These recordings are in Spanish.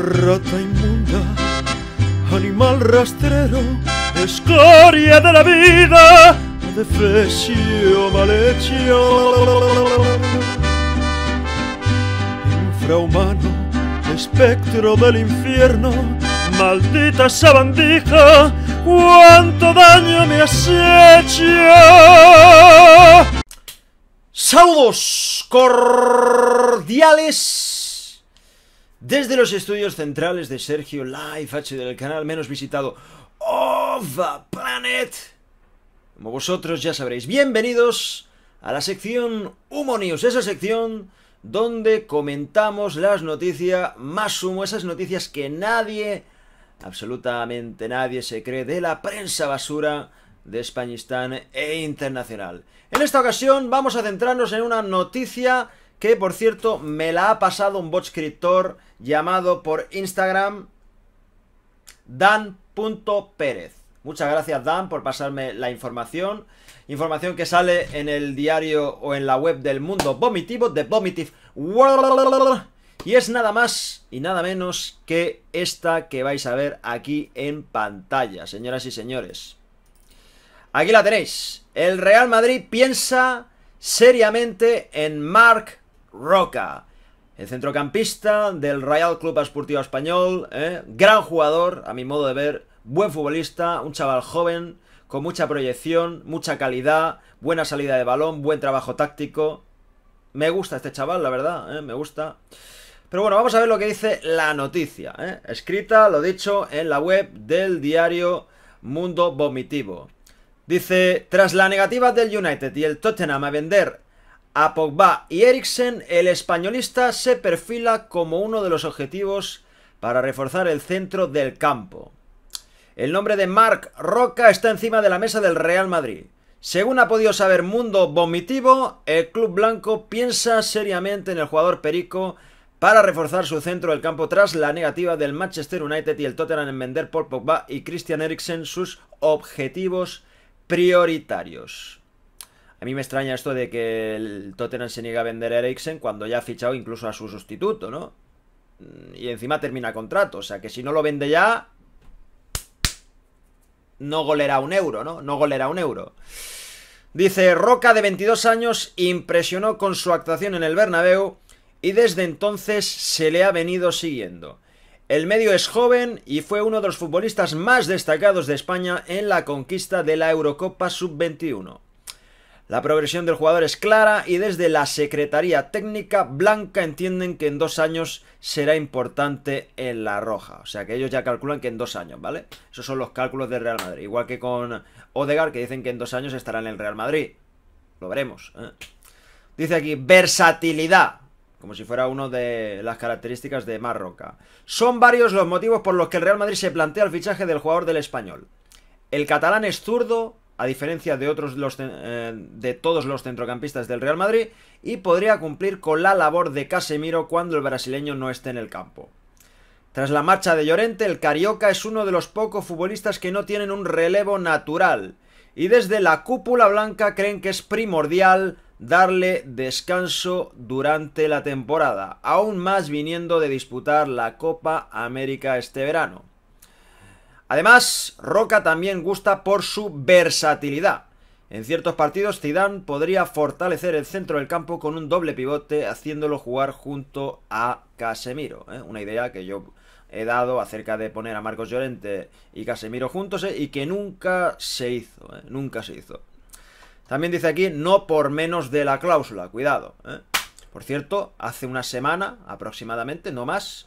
rata inmunda, animal rastrero, escoria de la vida, De mal hecho, infrahumano, espectro del infierno, maldita sabandija, cuánto daño me has hecho. Saludos cordiales desde los estudios centrales de Sergio Live H del canal menos visitado of planet. Como vosotros ya sabréis, bienvenidos a la sección Humo News, esa sección donde comentamos las noticias más humo, esas noticias que nadie, absolutamente nadie se cree de la prensa basura de Españistán e internacional. En esta ocasión vamos a centrarnos en una noticia que por cierto me la ha pasado un bot escritor llamado por Instagram Dan.pérez. Muchas gracias Dan por pasarme la información. Información que sale en el diario o en la web del mundo vomitivo de Vomitive Y es nada más y nada menos que esta que vais a ver aquí en pantalla, señoras y señores. Aquí la tenéis. El Real Madrid piensa seriamente en Mark Roca, el centrocampista del Real Club Esportivo Español, eh? gran jugador, a mi modo de ver, buen futbolista, un chaval joven, con mucha proyección, mucha calidad, buena salida de balón, buen trabajo táctico. Me gusta este chaval, la verdad, eh, me gusta. Pero bueno, vamos a ver lo que dice la noticia, eh. escrita, lo dicho, en la web del diario Mundo Vomitivo. Dice, tras la negativa del United y el Tottenham a vender a Pogba y Eriksen, el españolista se perfila como uno de los objetivos para reforzar el centro del campo. El nombre de Marc Roca está encima de la mesa del Real Madrid. Según ha podido saber Mundo Vomitivo, el club blanco piensa seriamente en el jugador Perico para reforzar su centro del campo tras la negativa del Manchester United y el Tottenham en vender por Pogba y Christian Eriksen sus objetivos prioritarios. A mí me extraña esto de que el Tottenham se niega a vender a Eriksen cuando ya ha fichado incluso a su sustituto, ¿no? Mm, y encima termina contrato, o sea que si no lo vende ya, no golerá un euro, ¿no? No golerá un euro. Dice, Roca de 22 años impresionó con su actuación en el Bernabéu y desde entonces se le ha venido siguiendo. El medio es joven y fue uno de los futbolistas más destacados de España en la conquista de la Eurocopa Sub-21. La progresión del jugador es clara y desde la Secretaría Técnica Blanca entienden que en dos años será importante en la roja. O sea que ellos ya calculan que en dos años, ¿vale? Esos son los cálculos del Real Madrid. Igual que con Odegar, que dicen que en dos años estará en el Real Madrid. Lo veremos. ¿eh? Dice aquí, versatilidad como si fuera una de las características de Marroca. Son varios los motivos por los que el Real Madrid se plantea el fichaje del jugador del español. El catalán es zurdo, a diferencia de, otros eh, de todos los centrocampistas del Real Madrid, y podría cumplir con la labor de Casemiro cuando el brasileño no esté en el campo. Tras la marcha de Llorente, el Carioca es uno de los pocos futbolistas que no tienen un relevo natural, y desde la cúpula blanca creen que es primordial darle descanso durante la temporada, aún más viniendo de disputar la Copa América este verano. Además, Roca también gusta por su versatilidad. En ciertos partidos, Zidane podría fortalecer el centro del campo con un doble pivote, haciéndolo jugar junto a Casemiro. ¿eh? Una idea que yo he dado acerca de poner a Marcos Llorente y Casemiro juntos ¿eh? y que nunca se hizo. ¿eh? Nunca se hizo. También dice aquí, no por menos de la cláusula, cuidado. Por cierto, hace una semana aproximadamente, no más,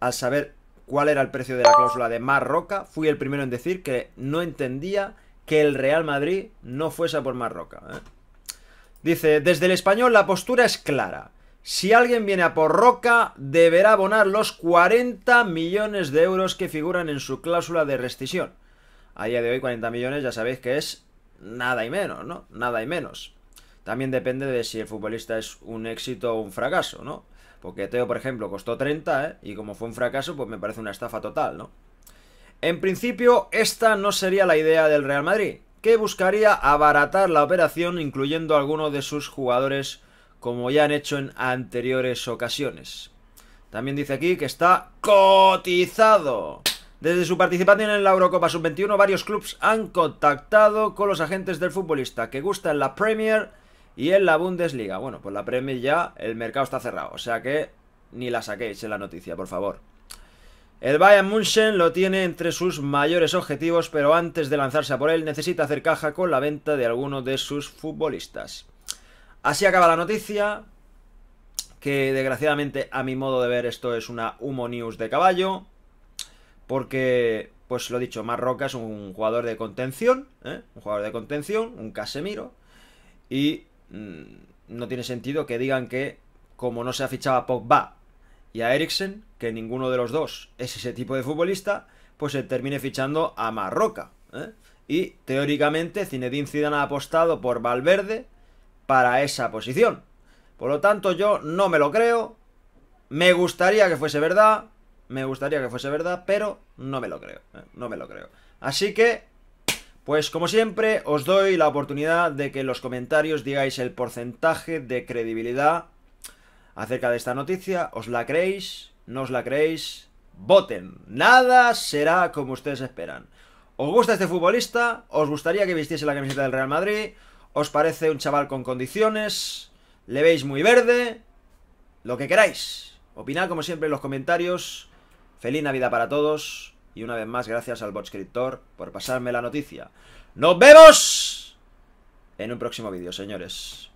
al saber cuál era el precio de la cláusula de Marroca, fui el primero en decir que no entendía que el Real Madrid no fuese por Marroca. ¿eh? Dice, desde el español la postura es clara. Si alguien viene a por Roca, deberá abonar los 40 millones de euros que figuran en su cláusula de rescisión. A día de hoy 40 millones ya sabéis que es nada y menos, ¿no? Nada y menos. También depende de si el futbolista es un éxito o un fracaso, ¿no? Porque Teo, por ejemplo, costó 30, ¿eh? Y como fue un fracaso, pues me parece una estafa total, ¿no? En principio, esta no sería la idea del Real Madrid, que buscaría abaratar la operación incluyendo a alguno de sus jugadores como ya han hecho en anteriores ocasiones. También dice aquí que está cotizado. Desde su participación en la Eurocopa Sub-21, varios clubes han contactado con los agentes del futbolista que gusta en la Premier y en la Bundesliga, bueno, pues la Premier ya el mercado está cerrado, o sea que ni la saquéis en la noticia, por favor. El Bayern München lo tiene entre sus mayores objetivos, pero antes de lanzarse a por él necesita hacer caja con la venta de alguno de sus futbolistas. Así acaba la noticia, que desgraciadamente a mi modo de ver esto es una humo news de caballo, porque, pues lo he dicho, Marroca es un jugador de contención, ¿eh? un jugador de contención, un Casemiro, y Mm, no tiene sentido que digan que como no se ha fichado a Pogba y a Eriksen, que ninguno de los dos es ese tipo de futbolista, pues se termine fichando a Marroca. ¿eh? Y teóricamente Zinedine Zidane ha apostado por Valverde para esa posición. Por lo tanto, yo no me lo creo. Me gustaría que fuese verdad. Me gustaría que fuese verdad, pero no me lo creo. ¿eh? No me lo creo. Así que pues como siempre, os doy la oportunidad de que en los comentarios digáis el porcentaje de credibilidad acerca de esta noticia. ¿Os la creéis? ¿No os la creéis? Voten. Nada será como ustedes esperan. ¿Os gusta este futbolista? ¿Os gustaría que vistiese la camiseta del Real Madrid? ¿Os parece un chaval con condiciones? ¿Le veis muy verde? Lo que queráis. Opinad como siempre en los comentarios. Feliz Navidad para todos. Y una vez más, gracias al botscriptor por pasarme la noticia. ¡Nos vemos! En un próximo vídeo, señores.